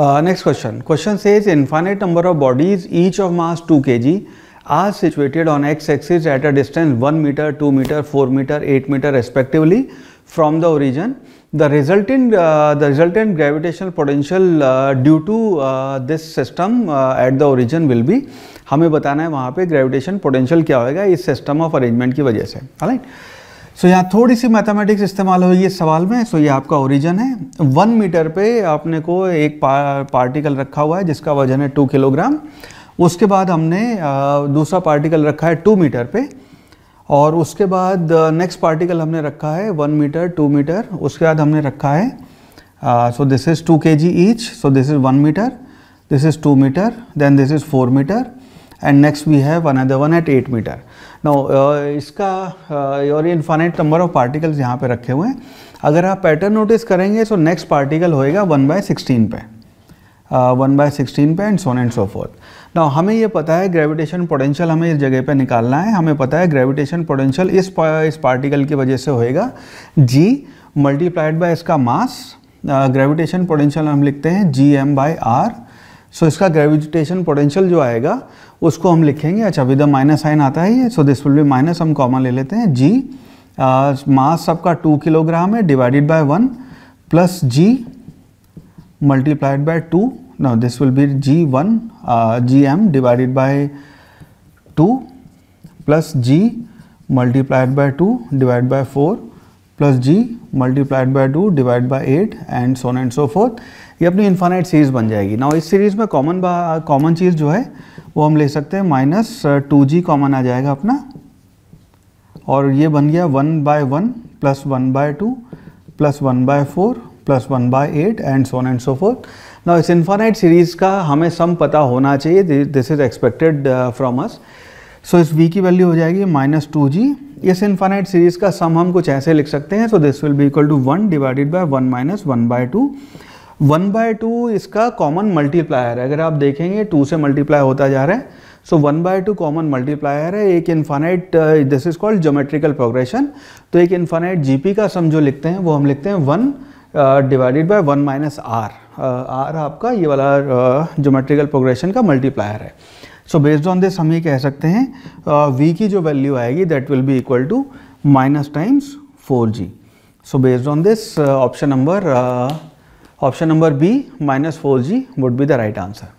Next question question से says infinite number of bodies each of mass two K G are situated on X axis at a distance one metre two metre four metre eight metre respectively from the origin the result in the resultant gravitational potential due to this system at the origin will be हमें बताना है वहाँ पर gravitation potential क्या होगा इस system of arrangement की वजह से राइट right? सो so, यहाँ थोड़ी सी मैथमेटिक्स इस्तेमाल होगी इस सवाल में सो so, ये आपका ओरिजन है वन मीटर पे आपने को एक पा, पार्टिकल रखा हुआ है जिसका वजन है टू किलोग्राम उसके बाद हमने दूसरा पार्टिकल रखा है टू मीटर पे और उसके बाद नेक्स्ट पार्टिकल हमने रखा है वन मीटर टू मीटर उसके बाद हमने रखा है सो this is two K G each so this is one metre this is two metre then this is four metre and next we have another one at at eight metre uh, इसका और infinite number of particles यहाँ पे रखे हुए हैं अगर आप pattern notice करेंगे तो नेक्स्ट पार्टिकल होएगा वन बाय सिक्सटीन पे वन बाय सिक्सटीन पे and so on and so forth ना हमें ये पता है ग्रेविटेशन पोटेंशियल हमें इस जगह पे निकालना है हमें पता है ग्रेविटेशन पोटेंशियल इस इस पार्टिकल की वजह से होएगा जी मल्टीप्लाइड बाय इसका मास ग्रेविटेशन पोटेंशियल हम लिखते हैं G M by R so so, इसका ग्रेविटेशन पोटेंशियल जो आएगा उसको हम लिखेंगे अच्छा विद माइनस साइन आता है ये so this will be minus हम कॉमन ले लेते हैं जी मास सबका टू किलोग्राम है divided by one plus G multiplied by two no this will be G one G M divided by two plus G multiplied by two divide by four plus G multiplied by two divide by eight and so on and so forth ये अपनी infinite series बन जाएगी ना इस series में common common चीज़ जो है वो हम ले सकते हैं माइनस टू जी कॉमन आ जाएगा अपना और ये बन गया one by one plus one by two plus one by four plus one by eight and so on and so forth ना इस इन्फानाइट सीरीज़ का हमें सम पता होना चाहिए this is expected from us so इस वी की वैल्यू हो जाएगी माइनस टू जी इस इन्फाइनाइट सीरीज का सम हम कुछ ऐसे लिख सकते हैं so this will be equal to one divided by one minus one by two one by two इसका कॉमन मल्टीप्लायर है अगर आप देखेंगे टू से मल्टीप्लाई होता जा रहा है so one by two common multiplier है एक infinite this is called geometrical progression तो एक इन्फानाइट पी का सम जो लिखते हैं वो हम लिखते हैं one divided by one minus R R आपका ये वाला जोमेट्रिकल uh, प्रोग्रेशन का मल्टीप्लायर है सो बेस्ड ऑन दिस हम ये कह सकते हैं वी की जो वैल्यू आएगी that will be equal to minus times four G so based on this option number option number B minus four G would be the right answer